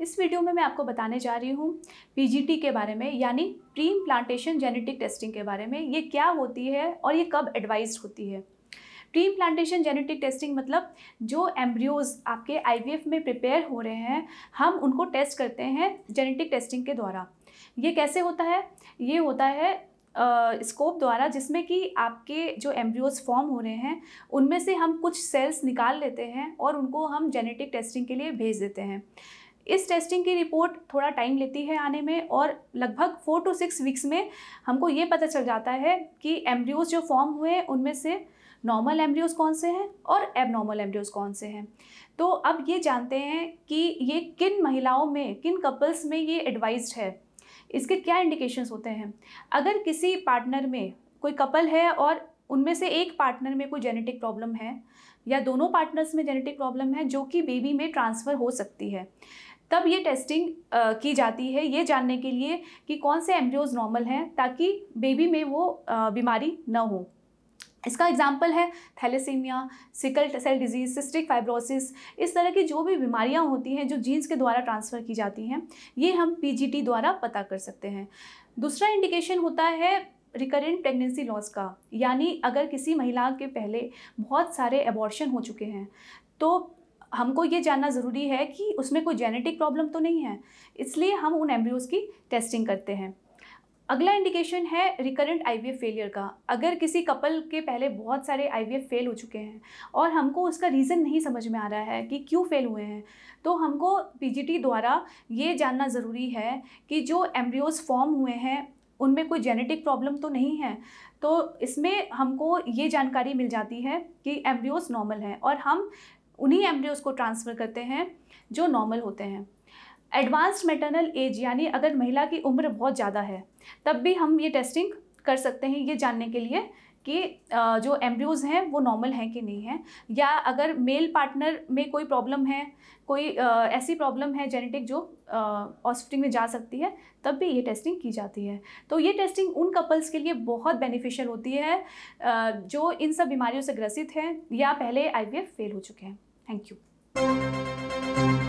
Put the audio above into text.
इस वीडियो में मैं आपको बताने जा रही हूँ पीजीटी के बारे में यानी प्री प्लांटेशन जेनेटिक टेस्टिंग के बारे में ये क्या होती है और ये कब एडवाइज होती है प्री प्लांटेशन जेनेटिक टेस्टिंग मतलब जो एम्ब्रियोज आपके आईवीएफ में प्रिपेयर हो रहे हैं हम उनको टेस्ट करते हैं जेनेटिक टेस्टिंग के द्वारा ये कैसे होता है ये होता है स्कोप द्वारा जिसमें कि आपके जो एम्ब्रियोज फॉर्म हो रहे हैं उनमें से हम कुछ सेल्स निकाल लेते हैं और उनको हम जेनेटिक टेस्टिंग के लिए भेज देते हैं इस टेस्टिंग की रिपोर्ट थोड़ा टाइम लेती है आने में और लगभग फोर टू सिक्स वीक्स में हमको ये पता चल जाता है कि एम्ब्रियोज जो फॉर्म हुए हैं उनमें से नॉर्मल एम्ब्रियोज कौन से हैं और एबनॉर्मल एम्ब्रियोज कौन से हैं तो अब ये जानते हैं कि ये किन महिलाओं में किन कपल्स में ये एडवाइज्ड है इसके क्या इंडिकेशंस होते हैं अगर किसी पार्टनर में कोई कपल है और उनमें से एक पार्टनर में कोई जेनेटिक प्रॉब्लम है या दोनों पार्टनर्स में जेनेटिक प्रॉब्लम है जो कि बेबी में ट्रांसफ़र हो सकती है तब ये टेस्टिंग की जाती है ये जानने के लिए कि कौन से एम्ब्रियोज नॉर्मल हैं ताकि बेबी में वो बीमारी न हो इसका एग्जाम्पल है thalassemia sickle cell disease cystic fibrosis इस तरह की जो भी बीमारियां होती हैं जो जीन्स के द्वारा ट्रांसफ़र की जाती हैं ये हम पीजीटी द्वारा पता कर सकते हैं दूसरा इंडिकेशन होता है रिकरेंट प्रेगनेंसी लॉस का यानी अगर किसी महिला के पहले बहुत सारे एबॉर्शन हो चुके हैं तो हमको ये जानना ज़रूरी है कि उसमें कोई जेनेटिक प्रॉब्लम तो नहीं है इसलिए हम उन एम्ब्रियोज़ की टेस्टिंग करते हैं अगला इंडिकेशन है रिकरेंट आई फेलियर का अगर किसी कपल के पहले बहुत सारे आई फेल हो चुके हैं और हमको उसका रीज़न नहीं समझ में आ रहा है कि क्यों फेल हुए हैं तो हमको पीजीटी द्वारा ये जानना ज़रूरी है कि जो एम्ब्रियोज फॉर्म हुए हैं उनमें कोई जेनेटिक प्रॉब्लम तो नहीं है तो इसमें हमको ये जानकारी मिल जाती है कि एम्ब्रियोज नॉर्मल हैं और हम उन्हीं एम्ब्रियोज को ट्रांसफ़र करते हैं जो नॉर्मल होते हैं एडवांस्ड मेटर्नल एज यानी अगर महिला की उम्र बहुत ज़्यादा है तब भी हम ये टेस्टिंग कर सकते हैं ये जानने के लिए कि जो एम्ब्रियोज हैं वो नॉर्मल हैं कि नहीं हैं या अगर मेल पार्टनर में कोई प्रॉब्लम है कोई ऐसी प्रॉब्लम है जेनेटिक जो ऑस्टिंग में जा सकती है तब भी ये टेस्टिंग की जाती है तो ये टेस्टिंग उन कपल्स के लिए बहुत बेनिफिशियल होती है जो इन सब बीमारियों से ग्रसित हैं या पहले आई फेल हो चुके हैं थैंक यू